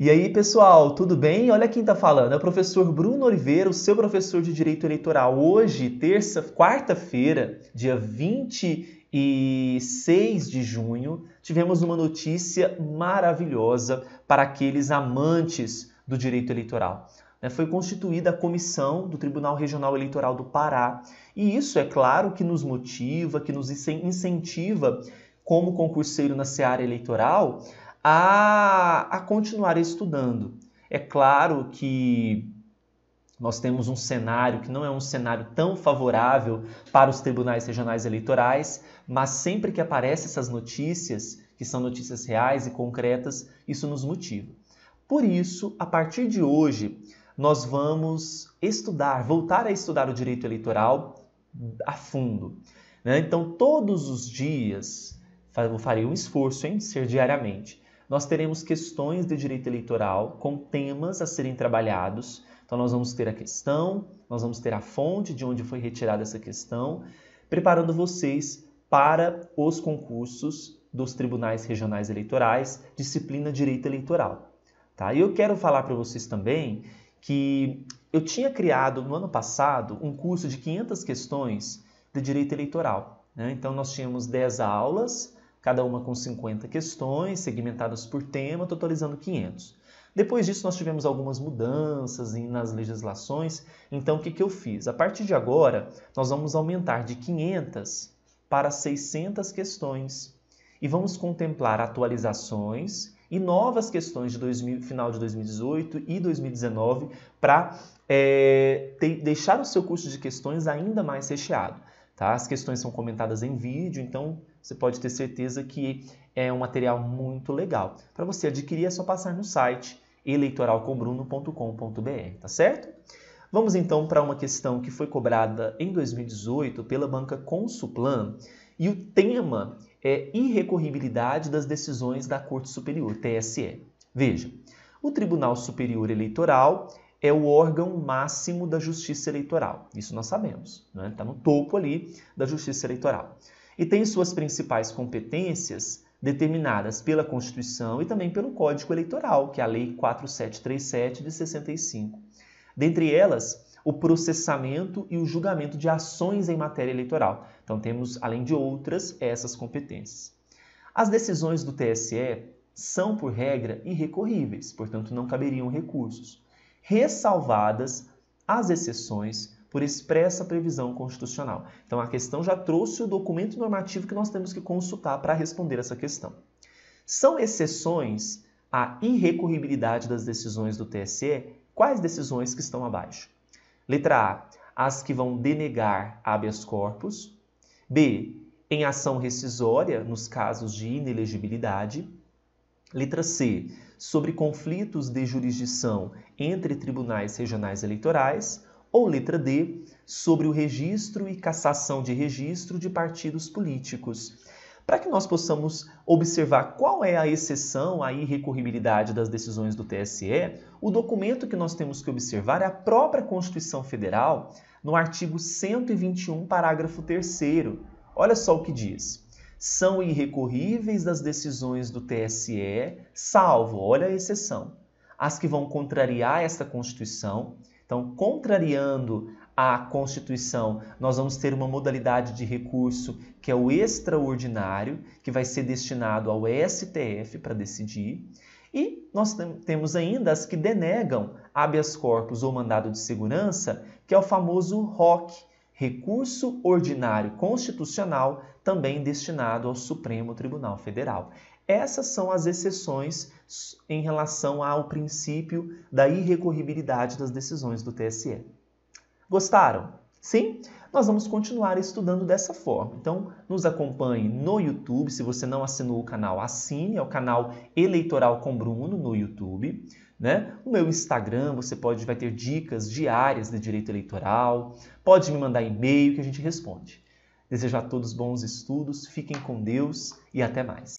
E aí, pessoal, tudo bem? Olha quem está falando. É o professor Bruno Oliveira, o seu professor de Direito Eleitoral. Hoje, terça, quarta-feira, dia 26 de junho, tivemos uma notícia maravilhosa para aqueles amantes do direito eleitoral. Né? Foi constituída a comissão do Tribunal Regional Eleitoral do Pará, e isso é claro que nos motiva, que nos incentiva como concurseiro na seara eleitoral a, a continuar estudando. É claro que nós temos um cenário que não é um cenário tão favorável para os tribunais regionais eleitorais, mas sempre que aparecem essas notícias, que são notícias reais e concretas, isso nos motiva. Por isso, a partir de hoje, nós vamos estudar, voltar a estudar o direito eleitoral a fundo. Né? Então, todos os dias, eu farei um esforço em ser diariamente nós teremos questões de direito eleitoral com temas a serem trabalhados. Então, nós vamos ter a questão, nós vamos ter a fonte de onde foi retirada essa questão, preparando vocês para os concursos dos tribunais regionais eleitorais, disciplina direito eleitoral. Tá? E eu quero falar para vocês também que eu tinha criado no ano passado um curso de 500 questões de direito eleitoral. Né? Então, nós tínhamos 10 aulas cada uma com 50 questões, segmentadas por tema, totalizando 500. Depois disso, nós tivemos algumas mudanças nas legislações. Então, o que, que eu fiz? A partir de agora, nós vamos aumentar de 500 para 600 questões e vamos contemplar atualizações e novas questões de 2000, final de 2018 e 2019 para é, deixar o seu curso de questões ainda mais recheado. Tá? As questões são comentadas em vídeo, então você pode ter certeza que é um material muito legal. Para você adquirir é só passar no site eleitoralcombruno.com.br, tá certo? Vamos então para uma questão que foi cobrada em 2018 pela banca Consuplan e o tema é irrecorribilidade das decisões da Corte Superior, TSE. Veja, o Tribunal Superior Eleitoral é o órgão máximo da justiça eleitoral. Isso nós sabemos, está né? Tá no topo ali da justiça eleitoral e tem suas principais competências determinadas pela Constituição e também pelo Código Eleitoral, que é a Lei 4737 de 65. Dentre elas, o processamento e o julgamento de ações em matéria eleitoral. Então temos, além de outras, essas competências. As decisões do TSE são, por regra, irrecorríveis, portanto não caberiam recursos, ressalvadas as exceções por expressa previsão constitucional. Então, a questão já trouxe o documento normativo que nós temos que consultar para responder essa questão. São exceções à irrecorribilidade das decisões do TSE quais decisões que estão abaixo? Letra A, as que vão denegar habeas corpus. B, em ação rescisória, nos casos de inelegibilidade. Letra C, sobre conflitos de jurisdição entre tribunais regionais eleitorais. Ou letra D, sobre o registro e cassação de registro de partidos políticos. Para que nós possamos observar qual é a exceção à irrecorribilidade das decisões do TSE, o documento que nós temos que observar é a própria Constituição Federal, no artigo 121, parágrafo 3. Olha só o que diz são irrecorríveis das decisões do TSE, salvo, olha a exceção, as que vão contrariar esta Constituição então, contrariando a Constituição, nós vamos ter uma modalidade de recurso que é o extraordinário, que vai ser destinado ao STF para decidir. E nós temos ainda as que denegam habeas corpus ou mandado de segurança, que é o famoso ROC, Recurso Ordinário Constitucional, também destinado ao Supremo Tribunal Federal. Essas são as exceções em relação ao princípio da irrecorribilidade das decisões do TSE. Gostaram? Sim? Nós vamos continuar estudando dessa forma. Então, nos acompanhe no YouTube. Se você não assinou o canal, assine. É o canal Eleitoral com Bruno no YouTube. Né? O meu Instagram, você pode vai ter dicas diárias de direito eleitoral. Pode me mandar e-mail que a gente responde. Desejo a todos bons estudos, fiquem com Deus e até mais.